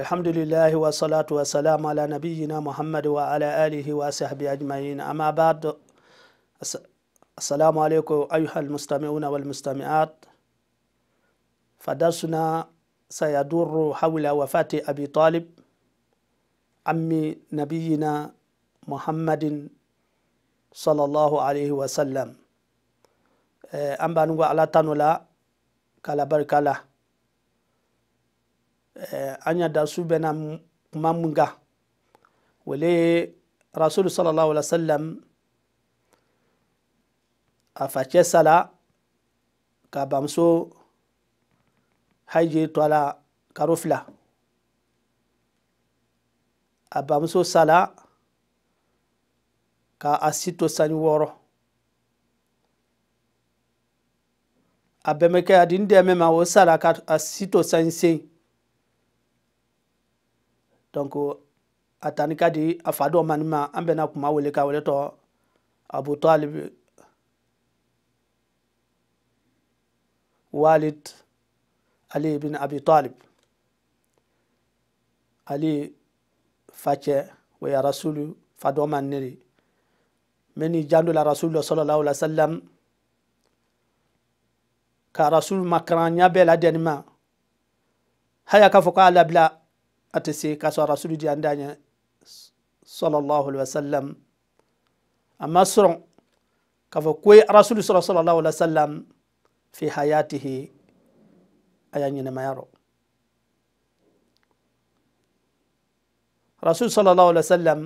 الحمد لله والصلاة والسلام على نبينا محمد وعلى آله وصحبه أجمعين أما بعد السلام عليكم أيها المستمعون والمستمعات فدرسنا سيدور حول وفاة أبي طالب عم نبينا محمد صلى الله عليه وسلم أه، أما نقول على تنولا كلا بركة Eh, anya da su bena mamunga wale rasulu sallallahu alaihi wasallam a face sala ka bamso haije tola karofila fila a bamso sala ka asito si to sani woro a bɛnbakɛ a di n dɛmɛ ma o sala ka a si to sani sen donc atani kadi afado manima ambe na kuma wele ka wele to abu talib walid ali ibn abi talib ali fache wa ya rasulu fado dɔ mani niri jandu la rasul sallallahu alaihi wasallam ka rasul makran ya bela denima haya k'a fɔ k'a labila ate se ka sɔ rasulu di an da nyɛ sallallahu alaihi wasallam amma sɔrɔn ka fɔ ko rasulu sɔrɔ sallallahu alaihi wasallam fi hayatihi a y'a ɲɛnɛmaya rɔ rasul sallallahu alaihi wasallam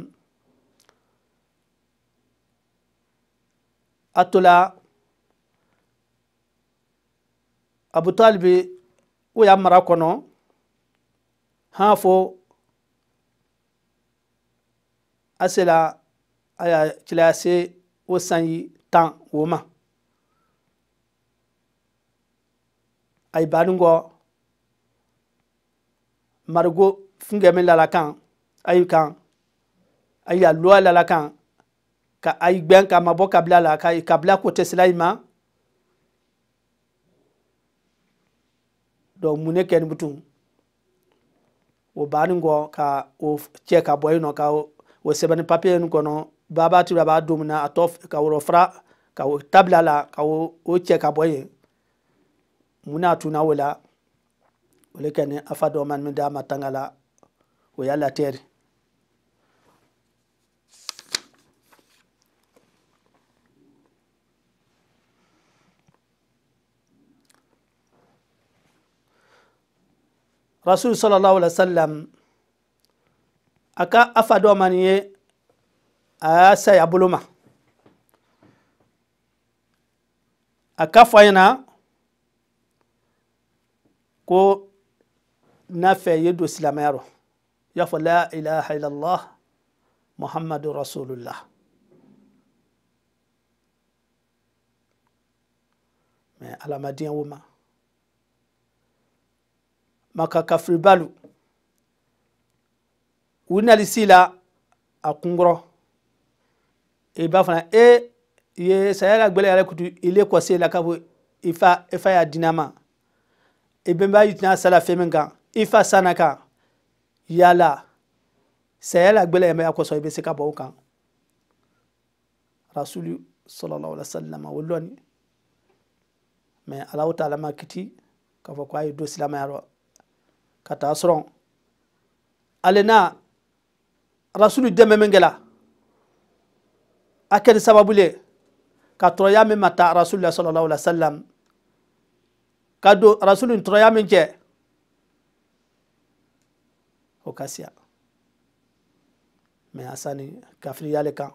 a abu talibi o mara kɔnɔ ha fo asela aya kilase o sanyi tan wo ma ayi banungɔ marigo fungɛmi lala kan ayi kan ayi a lɔa lala kan ka ayi gbɛn ka ma bɔ kabila la ka kabila ko tɛ sila yi ma dɔnku mun ne kɛ nin butun o banin kɔ ka o cɛ ka bɔ yen nɔ ka o sɛbɛnni papiye in kɔnɔ baba tura b'a don min na a tɔ ka wɔrɔ fara ka o tabila la ka o cɛ ka bɔ yen mun n'a tunna o la o le kɛ ni afa dɔ man min d'a ma tanga la o y'a latɛri رسول صلى الله عليه وسلم أكا أفادو ماني أسا يبلوما أكا فاينا كو نافع يدو سلاميرو يفو لا إله إلا الله محمد رسول الله مي على مدين ومه makaka firibalu u nali si a kunkɔrɔ i e ba fana e ye saya ka gbɛlɛ yɛrɛ kutu ile kɔse la ka fɔ i fa y'a dinama ne ma i bɛnbaa sala fɛn min kan i yala saya la gbɛlɛ yɛrɛ kɔsɔn i bɛ se ka bɔ kan rasulu sallallahu alaihi wa sallam o lɔni alama kiti k'a fɔ ko a ye do silamɛya rɔ. ka taa sɔrɔn ale na rasulu dɛmɛ min kɛla a kɛra sababu le ka tɔrɔya min ma taa rasulu la sɔlɔlɔ wa sallam ka don rasulu tɔrɔya min cɛ o ka siya mɛ asani kafiri y'ale kan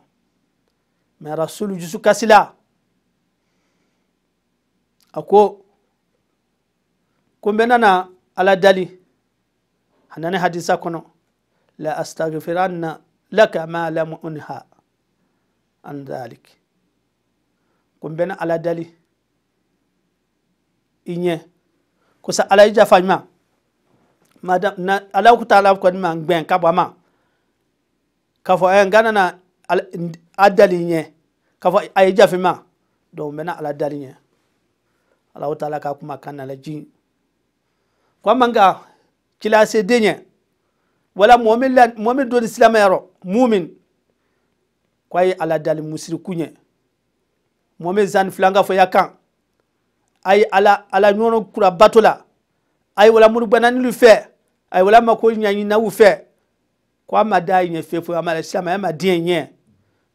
mɛ rasulu dusu kasila a ko ko n bɛ nana ala dali hanani hadisa kono la astaghfiranna laka ma lam unha an dhalik kumbena ala dali inye kusa ala ijafa ma madam na ala ku ala ko ma ngben ka ma ka fo en eh, gana na adali ɲɛ ka fo ay eh, jafi ma do na ala dali ɲɛ ala taala ka kuma kan la jin kwa manga kilase deɲɛ wala momin min doni silamayarɔ mumin ko a ye ala dali musiriku ɲɛ momin min zani filanga fɔ ya kan ala ala ɲɔgɔn kura batola ay a ye wala murugbananin fɛ a ye wala mako ɲaɲinaw fɛ ko a ma da ye ɲɛ fefe ma la silamaya ma diɲɛ ɲɛ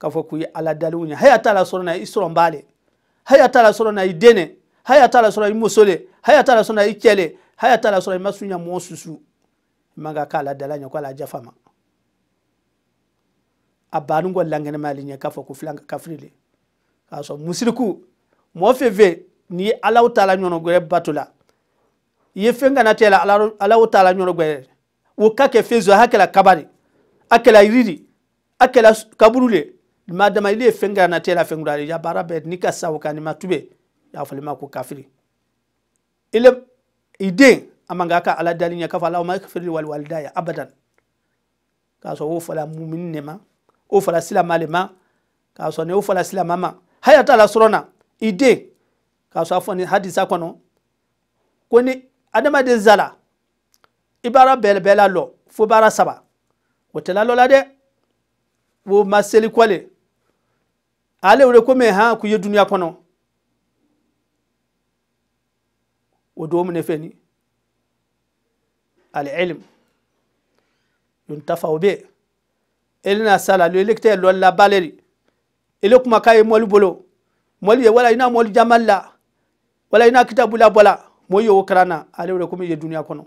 k'a fɔ k'u ala daliw ɲɛ haya t'a la sɔrɔ i sɔrɔ n b'ale haya t'a la sɔrɔ i den ne haya t'a la sɔrɔ i muso le haya t'a la sɔrɔ i cɛ haya tala sura sɔrɔ i ma sun ya susu i man ka k'a la dala ɲɛ ko ala jafa ma a banu kɔ lankɛnɛma ale ɲɛ k'a fɔ musiriku mo feve n'i ala alaw t'a la ɲɔgɔn gɛrɛ ye fenga na tela ala alaw t'a nyono gore gɛrɛ o ka kɛ fɛn zɔ hakɛla kaba de a kɛla madama ile fenga na tela fengura ya baara bɛɛ n'i ka tube y'a fɔ ku ma kafiri ile iden amanga ka ala dalinya ka fala ma ighfir wal walidaya abadan ka so wo fala mu'min ne ma wo fala silama le ma ka so ne wo fala sila mama haya ta la sorona ide ka so afoni hadisa kono ko ni adama de zala ibara bel bela lo fo bara saba o tela lo la de wo ma seli kwale ale wure ko me ha ku ye duniya kono ودوم نفني العلم ينتفع به إلنا سالا لولك تي لولا باليري إلك ما كاي مول بلو مول ولا ينا مول جمال لا ولا ينا كتاب لا بلا مو يو كرانا عليه ركوم الدنيا كنو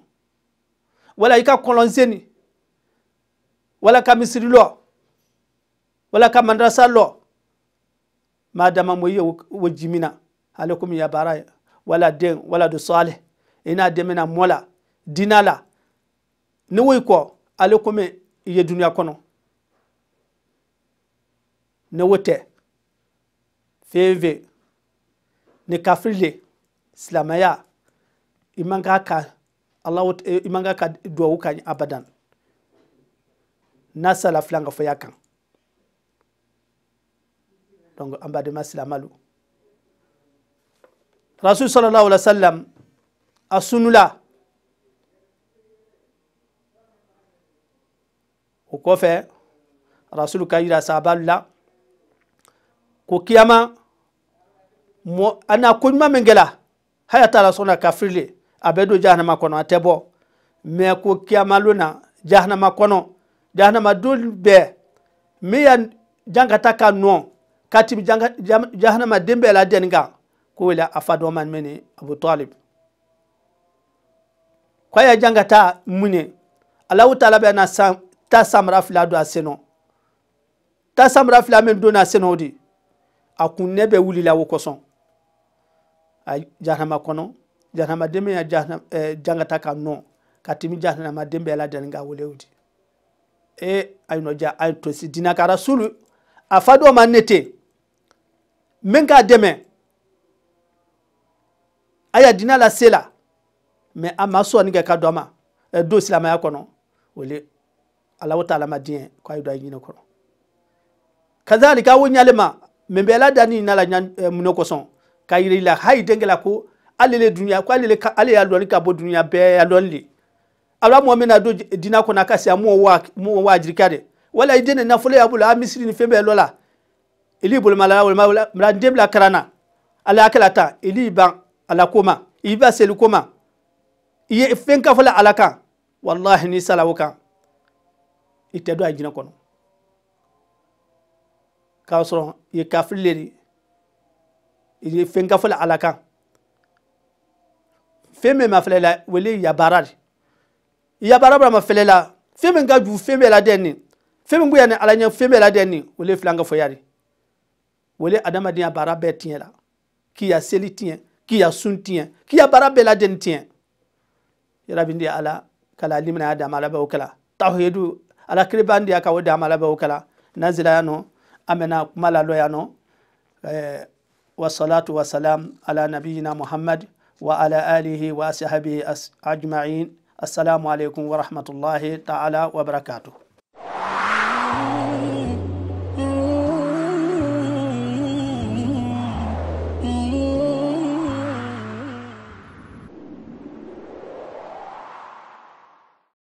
ولا يكا كولونسيني ولا كمصري لو ولا كمدرسة لو ما دام مو يو وجمينا عليكم يا بارايا wala den wala do salih ina demena mola dina la ni wo ikɔ ale kome iye duniya kono, ni wo tɛ feve ni kafiri le silamɛya ka ka imanga ka ka duwawu abadan n'a sala filan ka fɔ ya donc an badema silamalu rasul sallallahu alaihi wasallam a sunula o kɔfɛ rasul ka yira sahabalu la ko kiyama mɔ a na ɲuman min kɛla haya taara sɔnna kafiri le a bɛ don jahanama kɔnɔ a tɛ bɔ mɛ ko kiyama lon na jahanama kɔnɔ jahanama don bɛɛ min ya jankata ka nɔ ka tɛmɛ jahanama den bɛɛ la dɛnni kan kuwila afado man mene abu talib kwaya janga ta mune ala taala na sam ta samara fila don a senɔ ta samara fila min don a senɔ de a kun ne bɛ wulila o kosɔn a jahanama kɔnɔ jahanamaden min ya e, janga ta ka nɔ e, ka tɛmɛ jahanamaden bɛɛ lajɛlen ka wele o e a yi nɔja a yi to si dinakara sulu a fa dɔ aya dina la se la mɛ a ma sɔɔni kɛ ka dɔ e ma ɛ do silamɛya kɔnɔ o le alaw ta ala ma diɲɛ e, ko a ye do a ɲinɛ kɔrɔ kazali ka wo ɲale ma mɛ bɛ ala da ni ɲinɛ la munɛ kɔsɔn ka yira i la hayi denkɛ la ko ale le dunuya ko ale le ka ale y'a lɔnni ka bɔ dunuya bɛɛ y'a lɔnni de ala mɔ min na do dina kɔnɔ a ka se a mɔ wa mɔ wa jirika de wala i den de nafolo y'a bolo a misiri ni fɛn bɛɛ lɔ la ili bolomala walima mura den bila karan na ala hakɛ la tan ili ban ala koma i ba seli koma i ye fɛn ka fɔla ala kan wallahi n'i sala o kan i tɛ don a jinɛ kɔnɔ k'a sɔrɔ i ye kafiri le de i ye fɛn ka ala kan fɛn min ma filɛ la wele yabara de yabara bɛ ma filɛ la fɛn min ka jugu fɛn bɛɛ la dɛ nin fɛn min bonya ni ala ɲɛ fɛn bɛɛ la dɛ nin wele filan ka fɔ ya de wele adamadenya baara bɛɛ tiɲɛ la k'i ya seli tiɲɛ k'i ya suntien k'i ya baara bɛɛ lajɛlen tiɲɛ yarabi ndi ala kala limna ya dama labɛn o tawhidu ala kribandi aka wada ka o dama labɛn o kala nazira yan nɔ an bɛna kuma lalɔ yan ala nabiyina muhammad wa ala alihi wa ashabihi ajma'in assalamu alaikum wa rahmatullahi ta'ala wa barakatuh